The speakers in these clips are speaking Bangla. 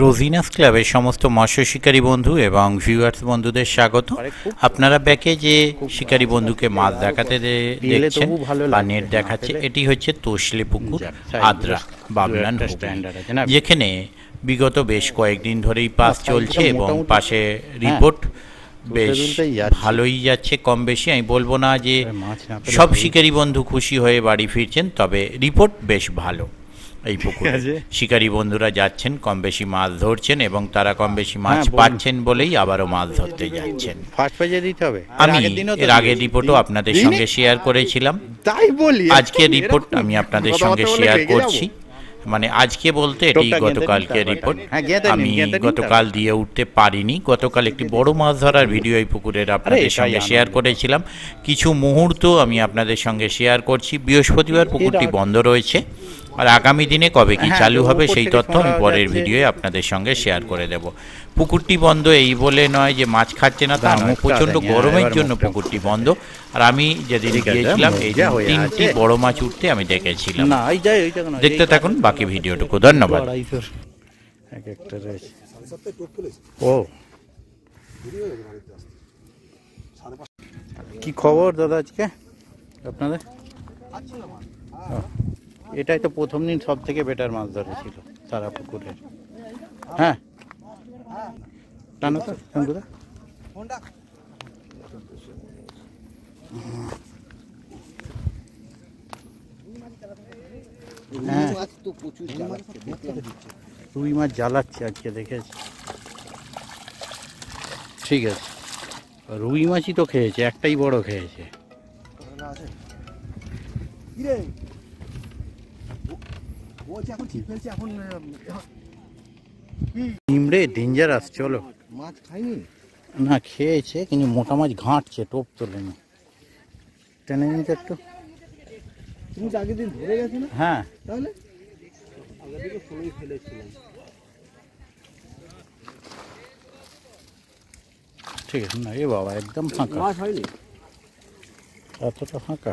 রোজিনাস ক্লাবের সমস্ত মৎস্য শিকারী বন্ধু এবং ভিউয়ার্স বন্ধুদের স্বাগত আপনারা ব্যাকে যে শিকারী বন্ধুকে মাছ দেখাতে দেখছেন বা নেট দেখাচ্ছে হ্যাঁ, এটি হচ্ছে তসলে পুকুর আদ্রা বাবলান যেখানে বিগত বেশ হ্যাঁ। কয়েকদিন ধরেই পাস চলছে এবং পাশে রিপোর্ট হ্যাঁ, বেশ ভালোই যাচ্ছে কম বেশি আমি বলবো না যে সব শিকারী বন্ধু খুশি হয়ে বাড়ি ফিরছেন তবে রিপোর্ট বেশ ভালো এই পুকুরে শিকারী বন্ধুরা যাচ্ছেন কম বেশি মাছ ধরছেন এবং তারা কম বেশি হ্যাঁ, মাছ পাচ্ছেন বলেই আবারও মাছ ধরতে যাচ্ছেন ফার্স্ট পেজে দিতে হবে আমি এর আগের রিপোর্টও আপনাদের সঙ্গে শেয়ার করেছিলাম তাই বলি আজকের রিপোর্ট আমি আপনাদের সঙ্গে শেয়ার করছি মানে আজকে বলতে এটি গতকালকে রিপোর্ট হ্যাঁ, আমি গতকাল দিয়ে উঠতে পারিনি গতকাল একটি বড় মাছ ধরার ভিডিও এই পুকুরের আপনাদের সঙ্গে শেয়ার করেছিলাম কিছু মুহূর্ত আমি আপনাদের সঙ্গে শেয়ার করছি বৃহস্পতিবার পুকুরটি বন্ধ রয়েছে আর আগামী দিনে কবে কি হ্যাঁ, চালু হবে সেই তথ্য আমি পরের ভিডিওয়ে আপনাদের সঙ্গে শেয়ার করে দেব পুকুরটি বন্ধ এই বলে নয় যে মাছ খাচ্ছে না তা নয় প্রচণ্ড হ্যাঁ, গরমের জন্য পুকুরটি বন্ধ আর আমি যেদিকে গিয়েছিলাম এই তিনটি বড় মাছ উঠতে আমি দেখেছিলাম দেখতে থাকুন বাকি ভিডিওটুকু ধন্যবাদ ও কি খবর দাদা আজকে আপনাদের আচ্ছা, এটাই তো প্রথম দিন সব থেকে বেটার মাছ ধরেছিল তারা পুকুরের হ্যাঁ টানো তো হ্যাঁ। রুই মাছ জ্বালাচ্ছে আজকে দেখেছি ঠিক আছে রুই মাছই তো খেয়েছে একটাই বড় খেয়েছে ঠিক ইমড়ে ডেঞ্জারাস চলো মাছ খাইনি না খেয়েছে কিন্তু মোটা মাছ ঘাঁটছে টোপ তোলেনি টেনে নিন একটু তুমি আগের দিন ধরে গেছো না হ্যাঁ তাহলে ঠিক আছে না এ বাবা একদম ফাঁকা হয়নি এতটা ফাঁকা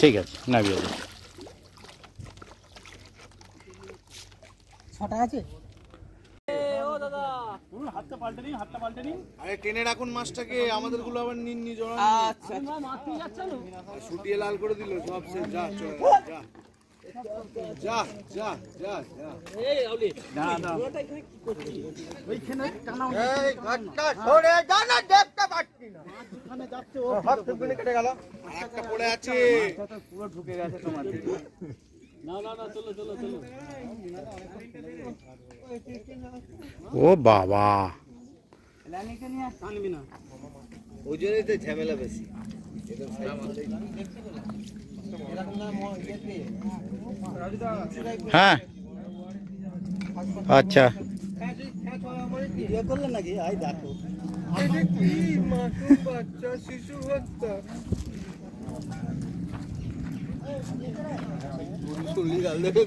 ঠিক আছে নামিয়ে দিন ছটা আছে টেনে রাখুন মাছটাকে আবার শুটিয়ে আচ্ছা, আচ্ছা। লাল করে সব টানা দেখতে না একটা পড়ে আছে পুরো ঢুকে গেছে তোমার ও বাবা ওজনেতে ঝামেলা বেশি হ্যাঁ আচ্ছা করলেন নাকি আই দেখো এটা কি মাসুম বাচ্চা শিশু হত্যা চল্লিশ গাল দেখে